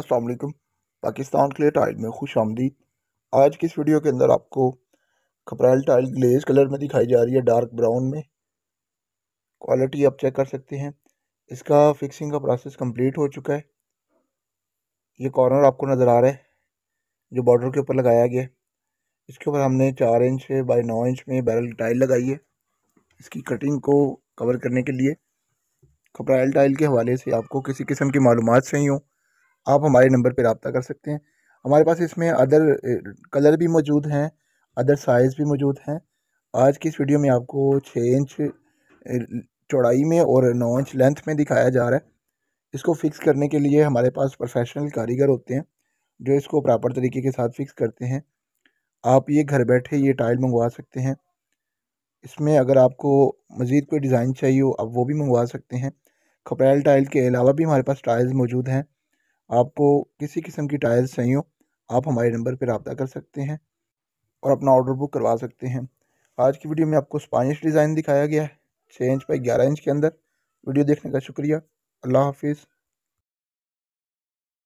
असलम पाकिस्तान के लिए टाइल में खुश आमदीद आज की इस वीडियो के अंदर आपको खपरेल टाइल ग्लेज कलर में दिखाई जा रही है डार्क ब्राउन में क्वालिटी आप चेक कर सकते हैं इसका फिक्सिंग का प्रोसेस कंप्लीट हो चुका है ये कॉर्नर आपको नज़र आ रहा है जो बॉर्डर के ऊपर लगाया गया है इसके ऊपर हमने चार इंच बाई नौ इंच में बैरल टाइल लगाई है इसकी कटिंग को कवर करने के लिए खपरेल टाइल के हवाले से आपको किसी किस्म की मालूम चाहिए हो आप हमारे नंबर पर रबता कर सकते हैं हमारे पास इसमें अदर कलर भी मौजूद हैं अदर साइज़ भी मौजूद हैं आज की इस वीडियो में आपको छः इंच चौड़ाई में और नौ इंच लेंथ में दिखाया जा रहा है इसको फ़िक्स करने के लिए हमारे पास प्रोफेशनल कारीगर होते हैं जो इसको प्रॉपर तरीके के साथ फ़िक्स करते हैं आप ये घर बैठे ये टाइल मंगवा सकते हैं इसमें अगर आपको मज़ीद कोई डिज़ाइन चाहिए हो आप वो भी मंगवा सकते हैं खपरेल टाइल के अलावा भी हमारे पास टाइल्स मौजूद हैं आपको किसी किस्म की टायर्स चाहिए हो आप हमारे नंबर पर रबता कर सकते हैं और अपना ऑर्डर बुक करवा सकते हैं आज की वीडियो में आपको स्पानिश डिज़ाइन दिखाया गया है छः इंच बाई ग्यारह इंच के अंदर वीडियो देखने का शुक्रिया अल्लाह हाफिज़